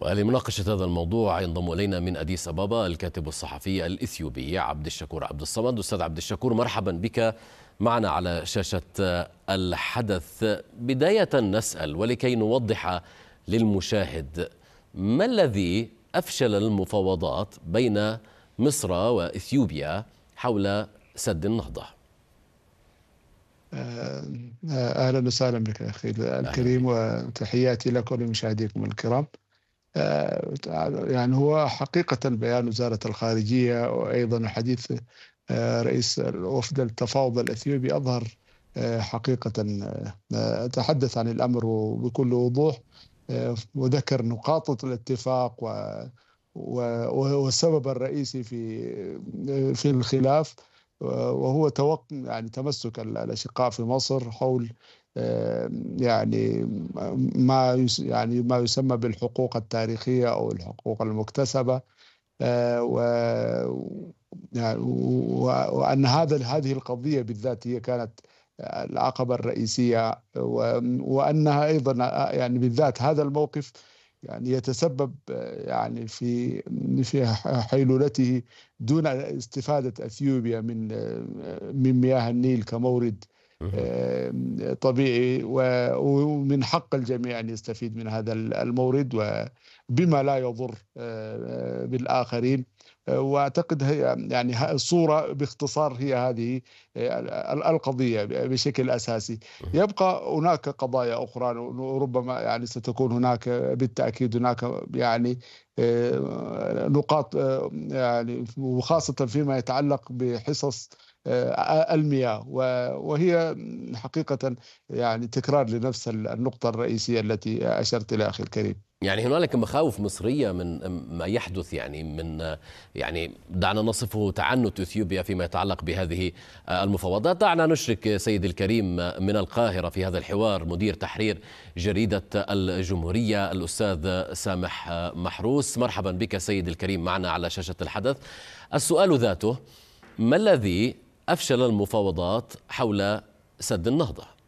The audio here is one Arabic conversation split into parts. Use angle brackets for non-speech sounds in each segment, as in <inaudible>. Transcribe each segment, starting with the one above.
ولمناقشة هذا الموضوع ينضم إلينا من أديس أبابا الكاتب الصحفي الإثيوبي عبد الشكور عبد الصمد أستاذ عبد الشكور مرحبا بك معنا على شاشة الحدث بداية نسأل ولكي نوضح للمشاهد ما الذي أفشل المفاوضات بين مصر وإثيوبيا حول سد النهضة أهلا وسهلا بك أخي الكريم وتحياتي لك ولمشاهديكم الكرام آه، يعني هو حقيقة بيان وزارة الخارجية وأيضا حديث آه، رئيس الوفد التفاوض الأثيوبي أظهر آه، حقيقة تحدث عن الأمر بكل وضوح وذكر نقاط الاتفاق و وسبب الرئيسي في في الخلاف وهو توق يعني تمسك الاشقاء في مصر حول يعني ما يعني ما يسمى بالحقوق التاريخيه او الحقوق المكتسبه آه، يعني و وان هذا هذه القضيه بالذات هي كانت العقبه الرئيسيه وانها ايضا يعني بالذات هذا الموقف يعني يتسبب يعني في في حيلولته دون استفاده اثيوبيا من من مياه النيل كمورد آه، طبيعي ومن حق الجميع ان يستفيد من هذا المورد وبما لا يضر آه، آه، بالاخرين واعتقد هي يعني الصوره باختصار هي هذه القضيه بشكل اساسي يبقى هناك قضايا اخرى ربما يعني ستكون هناك بالتاكيد هناك يعني آه، نقاط آه، يعني وخاصه فيما يتعلق بحصص آه، المياه وهي حقيقه يعني تكرار لنفس النقطه الرئيسيه التي اشرت اليها اخي الكريم يعني هنالك مخاوف مصريه من ما يحدث يعني من يعني دعنا نصفه تعنت اثيوبيا فيما يتعلق بهذه المفاوضات، دعنا نشرك سيد الكريم من القاهره في هذا الحوار مدير تحرير جريده الجمهوريه الاستاذ سامح محروس، مرحبا بك سيد الكريم معنا على شاشه الحدث. السؤال ذاته ما الذي افشل المفاوضات حول سد النهضه؟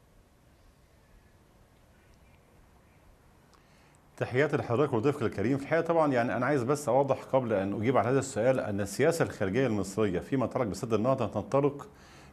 تحياتي لحضرتك وضيفك الكريم في الحقيقه طبعا يعني انا عايز بس اوضح قبل ان اجيب على هذا السؤال ان السياسه الخارجيه المصريه فيما ترك بسد النهضه تنطلق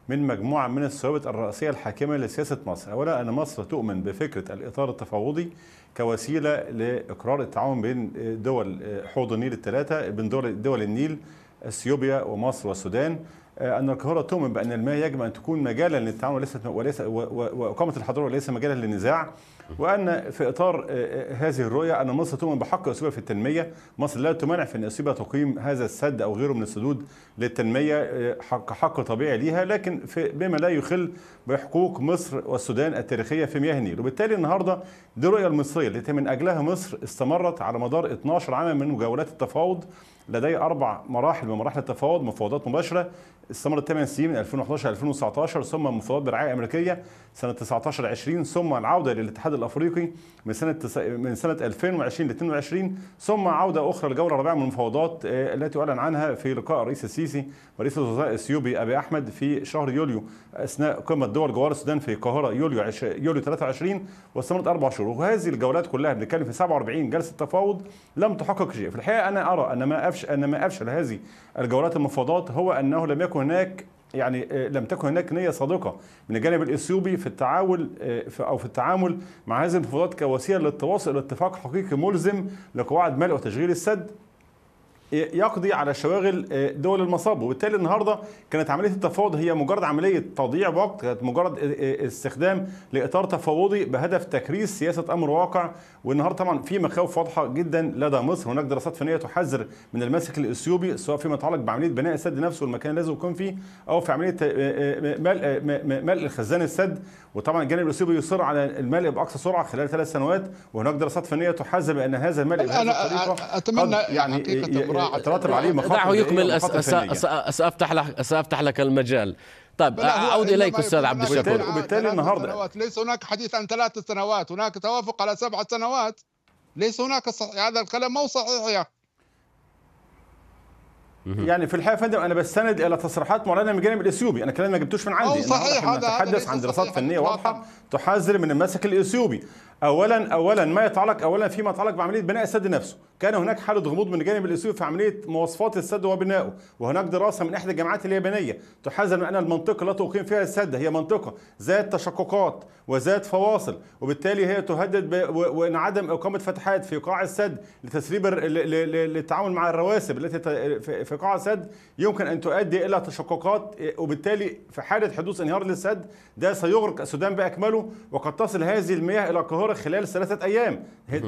من مجموعه من الثوابت الرئيسيه الحاكمه لسياسه مصر، اولا ان مصر تؤمن بفكره الاطار التفاوضي كوسيله لاقرار التعاون بين دول حوض النيل الثلاثه بين دول دول النيل اثيوبيا ومصر والسودان، آه، ان القاهره تؤمن بان المياه يجب ان تكون مجالا للتعاون وليست وليس واقامه الحضاره وليس مجالا للنزاع وان في اطار آه، آه، هذه الرؤيه ان مصر تؤمن بحق اثيوبيا في التنميه، مصر لا تمانع في ان اثيوبيا تقيم هذا السد او غيره من السدود للتنميه حق حق طبيعي ليها لكن في بما لا يخل بحقوق مصر والسودان التاريخيه في مياه النيل، وبالتالي النهارده دي الرؤيه المصريه التي من اجلها مصر استمرت على مدار 12 عاما من مجاولات التفاوض لدي اربع مراحل من مراحل التفاوض مفاوضات مباشره استمرت 8 سنين من 2011 ل 2019 ثم مفاوضات برعايه امريكيه سنه 19 20 ثم العوده للاتحاد الافريقي من سنه تس... من سنه 2020 ل 22 ثم عوده اخرى للجوله الرابعه من المفاوضات آه، التي اعلن عنها في لقاء الرئيس السيسي رئيس الوزراء الاثيوبي ابي احمد في شهر يوليو اثناء قمه دول جوار السودان في القاهره يوليو عش... يوليو 23 واستمرت اربع شهور وهذه الجولات كلها بنتكلم في 47 جلسه تفاوض لم تحقق شيء في الحقيقه انا ارى ان ما افش ان ما افشل هذه الجولات المفاوضات هو انه لم يكن هناك يعني آه، لم تكن هناك نية صادقة من الجانب الإثيوبي في التعامل آه، أو في التعامل مع هذه المفاوضات كوسيلة للتواصل إلى اتفاق حقيقي ملزم لقواعد ملء وتشغيل السد يقضي على شواغل آه، دول المصاب وبالتالي النهارده كانت عمليه التفاوض هي مجرد عمليه تضييع وقت كانت مجرد آه، آه، استخدام لاطار تفاوضي بهدف تكريس سياسه امر واقع والنهارده طبعا في مخاوف واضحه جدا لدى مصر هناك دراسات فنيه تحذر من المسك الاثيوبي سواء فيما يتعلق بعمليه بناء السد نفسه والمكان اللي لازم يكون فيه او في عمليه ملء ملء خزان السد وطبعا الجانب الاثيوبي يصر على الملء باقصى سرعه خلال ثلاث سنوات وهناك دراسات فنيه تحذر بان هذا الملء انا اتمنى يعني يعني اتراتب عليه مخاطر دعه يكمل سافتح لك سافتح لك المجال طيب اعود اليك استاذ عبد الشكور وبالتالي النهارده ليس هناك حديث عن ثلاث سنوات هناك توافق على سبع سنوات ليس هناك صحيح. هذا الكلام مو صحيح يا يعني في الحقيقه فندم انا بستند الى تصريحات معلنه من الجانب الاثيوبي انا كلام ما جبتوش من عندي صحيح هذا نتحدث عن دراسات فنيه واضحه تحذر من المسك الاثيوبي اولا اولا ما يتعلق اولا فيما يتعلق بعمليه بناء السد نفسه كان هناك حاله غموض من الجانب الاثيوبي في عمليه مواصفات السد وبنائه وهناك دراسه من احدى الجامعات اليابانيه تحذر من ان المنطقه التي اقيم فيها السد هي منطقه ذات تشققات وذات فواصل وبالتالي هي تهدد وان عدم اقامه فتحات في قاع السد لتسريب للتعامل مع الرواسب التي في قاع السد يمكن ان تؤدي الى تشققات وبالتالي في حاله حدوث انهيار للسد ده سيغرق السودان باكمله وقد تصل هذه المياه الى القاهره الدوره خلال ثلاثة أيام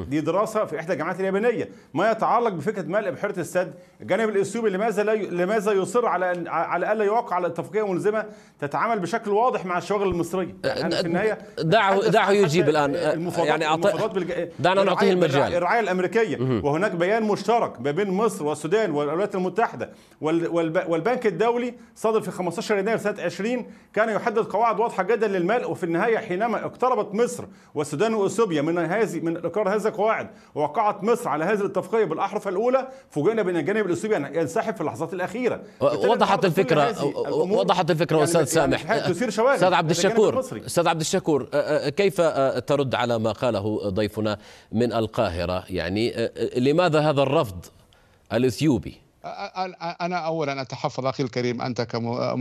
دي دراسة في إحدى الجامعات اليابانية ما يتعلق بفكرة ملء بحيرة السد الجانب الإثيوبي لماذا لا ي... لماذا يصر على على ألا يوقع على اتفاقية ملزمة تتعامل بشكل واضح مع الشواغل المصرية أه، يعني أه، في النهاية دعه دعه يجيب الآن آه، يعني أعطي بالج... دعنا نعطيه المجال الرعاية الأمريكية وهناك بيان مشترك ما بين مصر والسودان والولايات المتحدة وال... والب... والبنك الدولي صدر في 15 يناير سنة 20 كان يحدد قواعد واضحة جدا للملء وفي النهاية حينما اقتربت مصر والسودان وصوبيا من هذه من اقرار هذه القواعد ووقعت مصر على هذه الاتفاقيه بالاحرف الاولى فوجئنا بان الجانب الاثيوبي يعني ينسحب في اللحظات الاخيره وضحت الفكره وضحت الفكره يعني استاذ يعني سامح استاذ عبد الشكور استاذ عبد الشكور كيف ترد على ما قاله ضيفنا من القاهره يعني لماذا هذا الرفض الاثيوبي انا اولا اتحفظ اخي الكريم انت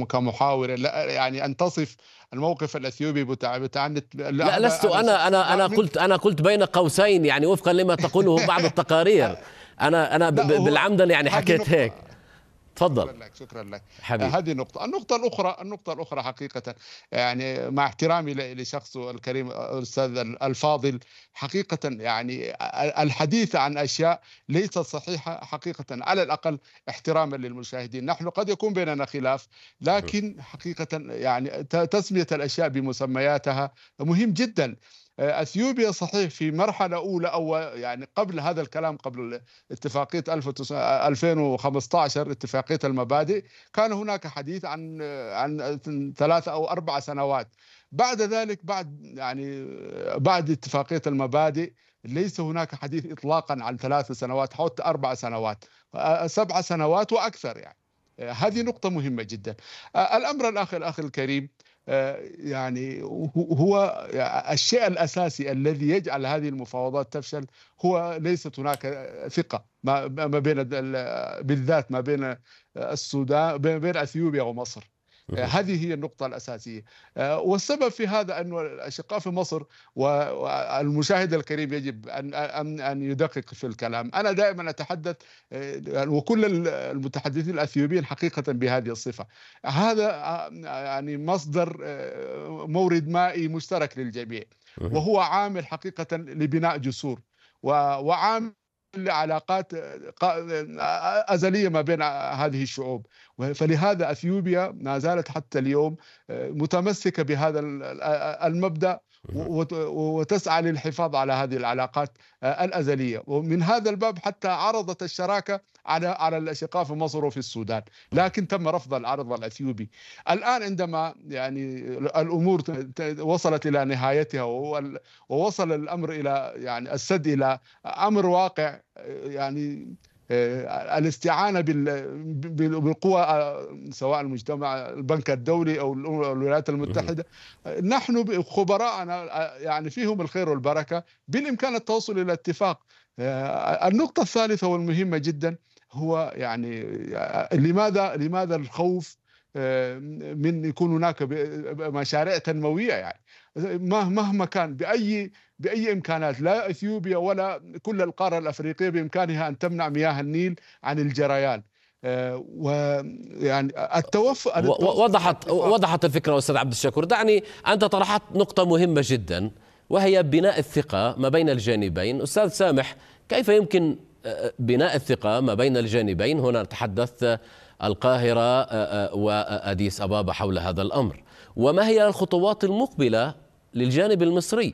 كمحاور يعني ان تصف الموقف الاثيوبي بتعنت لا, لا لست انا انا انا قلت انا قلت بين قوسين يعني وفقا لما تقوله بعض <laughs> التقارير انا انا بالعمدا يعني حكيت هيك تفضل شكرا لك شكرا لك حبيب. آه، هذه نقطة النقطة الأخرى النقطة الأخرى حقيقة يعني مع احترامي لشخصه الكريم الأستاذ آه، الفاضل حقيقة يعني آه، الحديث عن أشياء ليست صحيحة حقيقة على الأقل احتراما للمشاهدين نحن قد يكون بيننا خلاف لكن حقيقة يعني تسمية الأشياء بمسمياتها مهم جدا آه، اثيوبيا صحيح في مرحله اولى او يعني قبل هذا الكلام قبل اتفاقيه 2015 آه، اتفاقيه المبادئ كان هناك حديث عن عن ثلاث او اربع سنوات بعد ذلك بعد يعني آه، بعد اتفاقيه المبادئ ليس هناك حديث اطلاقا عن ثلاث سنوات حتى اربع سنوات سبع سنوات واكثر يعني هذه نقطه مهمه جدا الامر الاخر الاخ الكريم يعني هو الشيء الاساسي الذي يجعل هذه المفاوضات تفشل هو ليست هناك ثقه ما بين بالذات ما بين السودان بين اثيوبيا ومصر هذه هي النقطة الأساسية آه، والسبب في هذا أن الأشقاء في مصر والمشاهد الكريم يجب أن أن أن يدقق في الكلام أنا دائما أتحدث آه، وكل المتحدثين الأثيوبيين حقيقة بهذه الصفة هذا آه، يعني مصدر مورد مائي مشترك للجميع وهو عامل حقيقة لبناء جسور وعامل علاقات أزلية ما بين هذه الشعوب فلهذا أثيوبيا ما زالت حتى اليوم آه، متمسكة بهذا آه، المبدأ وتسعى للحفاظ على هذه العلاقات آه، الازليه ومن هذا الباب حتى عرضت الشراكه على على الاشقاء في مصر وفي السودان لكن تم رفض العرض الاثيوبي الان عندما يعني الامور وصلت الى نهايتها ووصل الامر الى يعني السد الى امر واقع آه، يعني آه، الاستعانه بالقوى آه، سواء المجتمع البنك الدولي او الولايات المتحده نحن خبراءنا آه، يعني فيهم الخير والبركه بالامكان التوصل الى اتفاق النقطه الثالثه والمهمه جدا هو يعني لماذا لماذا الخوف من يكون هناك مشاريع تنمويه يعني مهما كان باي باي امكانات لا اثيوبيا ولا كل القاره الافريقيه بامكانها ان تمنع مياه النيل عن الجريان آه، ويعني التوف... وضحت وضحت الفكره استاذ عبد الشكور دعني انت طرحت نقطه مهمه جدا وهي بناء الثقه ما بين الجانبين استاذ سامح كيف يمكن آه، آه، بناء الثقه ما بين الجانبين هنا تحدثت القاهره واديس ابابا حول هذا الامر وما هي الخطوات المقبله للجانب المصري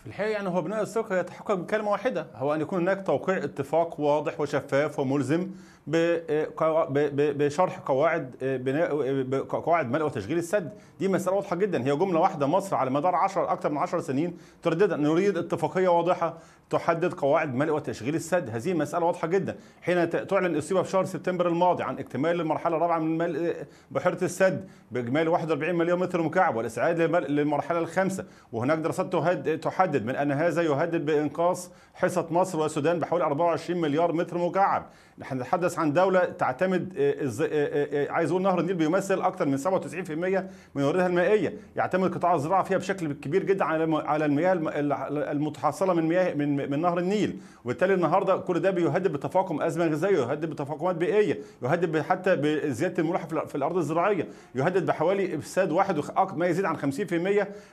في الحقيقة يعني هو بناء الثقة يتحقق بكلمة واحدة هو أن يكون هناك توقيع اتفاق واضح وشفاف وملزم بشرح قواعد بناء قواعد ملء وتشغيل السد دي مسألة واضحة جدا هي جملة واحدة مصر على مدار 10 أكثر من 10 سنين ترددها نريد اتفاقية واضحة تحدد قواعد ملء وتشغيل السد هذه مسألة واضحة جدا حين تعلن إصيبة في شهر سبتمبر الماضي عن اكتمال المرحلة الرابعة من ملء بحيرة السد بإجمالي 41 مليون متر مكعب والإسعاد للمرحلة الخامسة وهناك دراسات تحدد من أن هذا يهدد بإنقاص حصة مصر والسودان بحوالي 24 مليار متر مكعب نحن نتحدث عن دولة تعتمد آه، آه، آه، عايز اقول نهر النيل بيمثل اكثر من 97% من واردها المائية، يعتمد قطاع الزراعة فيها بشكل كبير جدا على على المياه المتحصلة من مياه من, من نهر النيل، وبالتالي النهارده كل ده بيهدد بتفاقم أزمة غذائية، يهدد بتفاقمات بيئية، يهدد حتى بزيادة الملوحة في الأرض الزراعية، يهدد بحوالي إفساد واحد ما يزيد عن 50%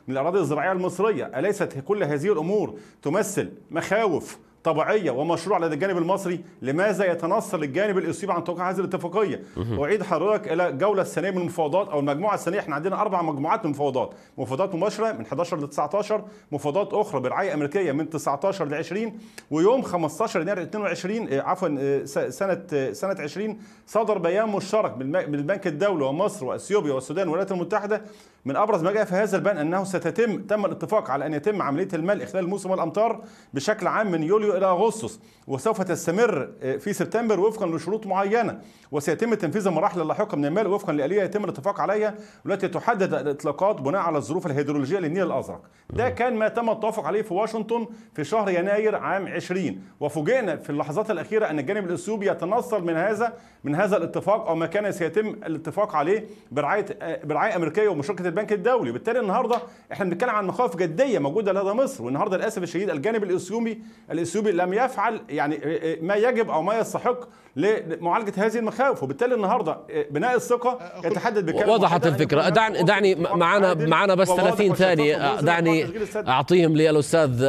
من الأراضي الزراعية المصرية، أليست كل هذه الأمور تمثل مخاوف طبيعيه ومشروع لدى الجانب المصري لماذا يتنصل الجانب الاثيوبي عن توقيع هذه الاتفاقيه اعيد حضرتك الى الجوله الثانيه من المفاوضات او المجموعه الثانيه احنا عندنا اربع مجموعات من المفاوضات مفاوضات مباشره من 11 ل 19 مفاوضات اخرى برعايه امريكيه من 19 ل 20 ويوم 15 يناير 22 آه، عفوا آه، سنه آه، سنه 20 صدر بيان مشترك بالبنك الدولي ومصر واثيوبيا والسودان والولايات المتحده من ابرز ما جاء في هذا البيان انه ستتم تم الاتفاق على ان يتم عمليه الملء خلال موسم الامطار بشكل عام من يوليو الى اغسطس وسوف تستمر آه، في سبتمبر وفقا لشروط معينه وسيتم تنفيذ المراحل اللاحقه من الملء وفقا لاليه يتم الاتفاق عليها والتي تحدد الاطلاقات بناء على الظروف الهيدرولوجيه للنيل الازرق ده كان ما تم التوافق عليه في واشنطن في شهر يناير عام 20 وفوجئنا في اللحظات الاخيره ان الجانب الاثيوبي يتنصل من هذا من هذا الاتفاق او ما كان سيتم الاتفاق عليه برعايه آه، برعايه امريكيه ومشاركه البنك الدولي وبالتالي النهارده احنا بنتكلم عن مخاوف جديه موجوده لدى مصر والنهارده للاسف الشديد الجانب الاثيوبي الاثيوبي لم يفعل يعني آه، آه، ما يجب او ما يستحق لمعالجه هذه المخاوف وبالتالي النهارده آه، بناء الثقه يتحدد بكلام وضحت الفكره دعني دعني معانا معانا بس 30 ثانيه دعني اعطيهم للاستاذ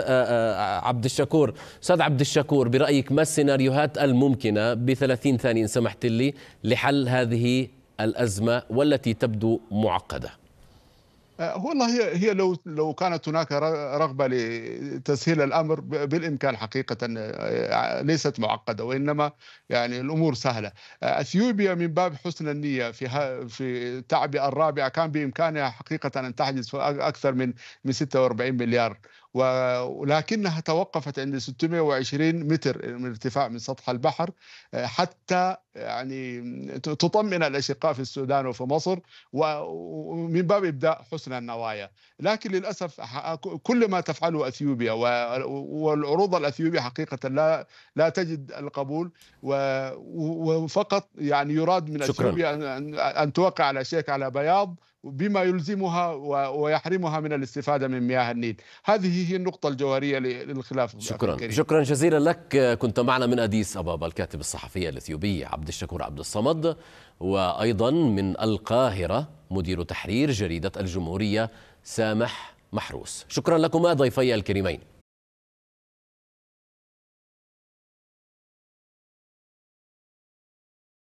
عبد الشكور استاذ عبد الشكور برايك ما السيناريوهات الممكنه ب 30 ثانيه ان سمحت لي لحل هذه الازمه والتي تبدو معقده آه، والله هي هي لو لو كانت هناك رغبه لتسهيل الامر بالامكان حقيقه آه، آه، ليست معقده وانما يعني الامور سهله اثيوبيا من باب حسن النيه في في التعبئه الرابعه كان بامكانها حقيقه ان تحجز اكثر من من 46 مليار ولكنها توقفت عند 620 متر من ارتفاع من سطح البحر آه، حتى آه، يعني تطمئن الاشقاء في السودان وفي مصر ومن باب ابداء حسن النوايا، لكن للاسف كل ما تفعله اثيوبيا والعروض الاثيوبيه حقيقه لا لا تجد القبول وفقط يعني يراد من اثيوبيا ان توقع على شيك على بياض بما يلزمها ويحرمها من الاستفادة من مياه النيل هذه هي النقطة الجوهرية للخلاف شكرا شكرا جزيلا لك كنت معنا من أديس أبابا الكاتب الصحفي الإثيوبي عبد الشكور عبد الصمد وأيضا من القاهرة مدير تحرير جريدة الجمهورية سامح محروس شكرا لكما ضيفي الكريمين